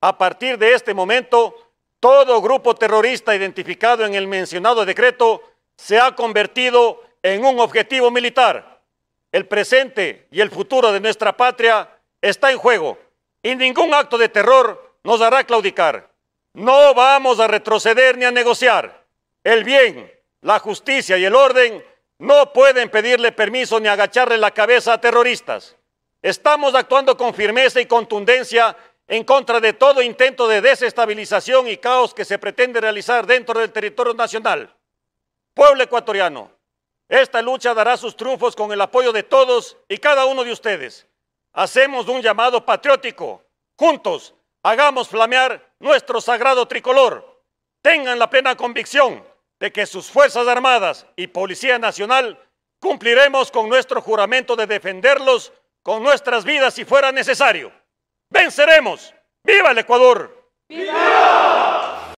A partir de este momento, todo grupo terrorista identificado en el mencionado decreto se ha convertido en un objetivo militar. El presente y el futuro de nuestra patria está en juego y ningún acto de terror nos hará claudicar. No vamos a retroceder ni a negociar. El bien, la justicia y el orden no pueden pedirle permiso ni agacharle la cabeza a terroristas. Estamos actuando con firmeza y contundencia en contra de todo intento de desestabilización y caos que se pretende realizar dentro del territorio nacional. Pueblo ecuatoriano, esta lucha dará sus triunfos con el apoyo de todos y cada uno de ustedes. Hacemos un llamado patriótico. Juntos, hagamos flamear nuestro sagrado tricolor. Tengan la plena convicción de que sus Fuerzas Armadas y Policía Nacional cumpliremos con nuestro juramento de defenderlos con nuestras vidas si fuera necesario venceremos. ¡Viva el Ecuador!